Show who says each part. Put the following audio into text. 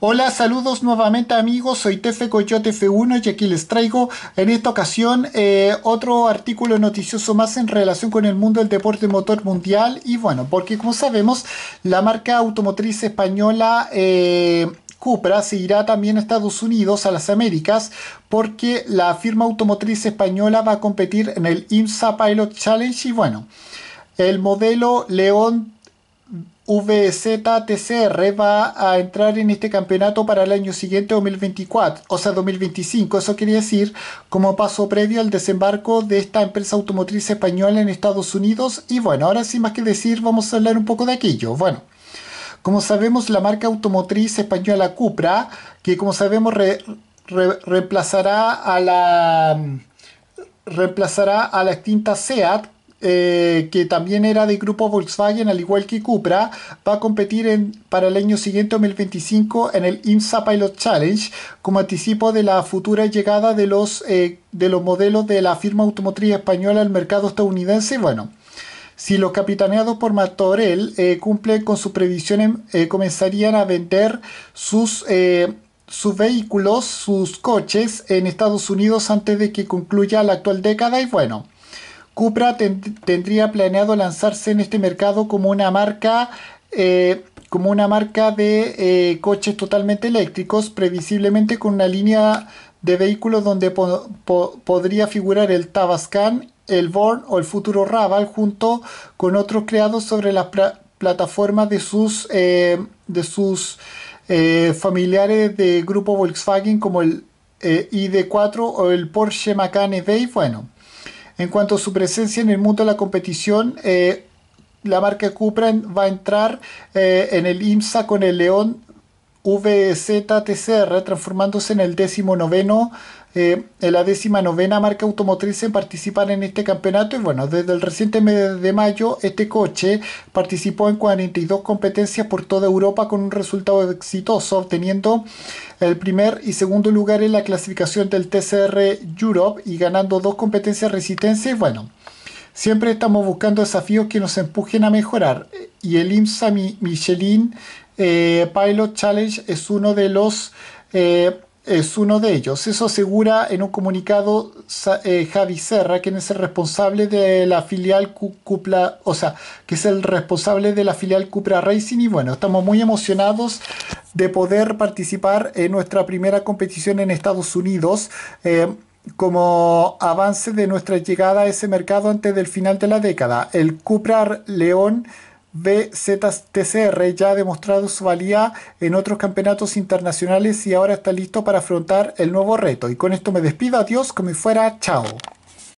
Speaker 1: Hola, saludos nuevamente amigos, soy Tefe Coyote F1 y aquí les traigo en esta ocasión eh, otro artículo noticioso más en relación con el mundo del deporte motor mundial y bueno, porque como sabemos la marca automotriz española eh, Cupra se irá también a Estados Unidos, a las Américas, porque la firma automotriz española va a competir en el IMSA Pilot Challenge y bueno, el modelo León VZTCR va a entrar en este campeonato para el año siguiente 2024, o sea 2025. Eso quiere decir como paso previo al desembarco de esta empresa automotriz española en Estados Unidos. Y bueno, ahora sin más que decir, vamos a hablar un poco de aquello. Bueno. Como sabemos, la marca automotriz española Cupra, que como sabemos reemplazará a la reemplazará a la extinta SEAT, eh, que también era de grupo Volkswagen, al igual que Cupra, va a competir para el año siguiente, 2025, en el IMSA Pilot Challenge, como anticipo de la futura llegada de los, eh, de los modelos de la firma automotriz española al mercado estadounidense. Bueno, si los capitaneados por Matorell eh, cumplen con sus previsiones, eh, comenzarían a vender sus, sus vehículos, sus coches en Estados Unidos antes de que concluya la actual década. Y bueno, Cupra tendría planeado lanzarse en este mercado como una marca eh, como una marca de eh, coches totalmente eléctricos, previsiblemente con una línea de vehículos donde podría figurar el Tabascan, el Born o el futuro Raval, junto con otros creados sobre las plataformas de sus, eh, de sus familiares de grupo Volkswagen, como el ID4 o el Porsche Macan e Bueno en cuanto a su presencia en el mundo de la competición, eh, la marca Cupra va a entrar eh, en el IMSA con el León VZTCR, transformándose en el décimo noveno, eh, en la décima novena marca automotriz en participar en este campeonato. Y bueno, desde el reciente mes de mayo, este coche participó en 42 competencias por toda Europa con un resultado exitoso, obteniendo el primer y segundo lugar en la clasificación del TCR Europe y ganando dos competencias resistencias... Y bueno. Siempre estamos buscando desafíos que nos empujen a mejorar y el IMSA Michelin eh, Pilot Challenge es uno de los eh, es uno de ellos. Eso asegura en un comunicado eh, Javi Serra, quien es el responsable de la filial o sea, que es el responsable de la filial Cupra Racing. Y bueno, estamos muy emocionados de poder participar en nuestra primera competición en Estados Unidos. como avance de nuestra llegada a ese mercado antes del final de la década, el Cupra León BZTCR ya ha demostrado su valía en otros campeonatos internacionales y ahora está listo para afrontar el nuevo reto. Y con esto me despido, adiós, como fuera, chao.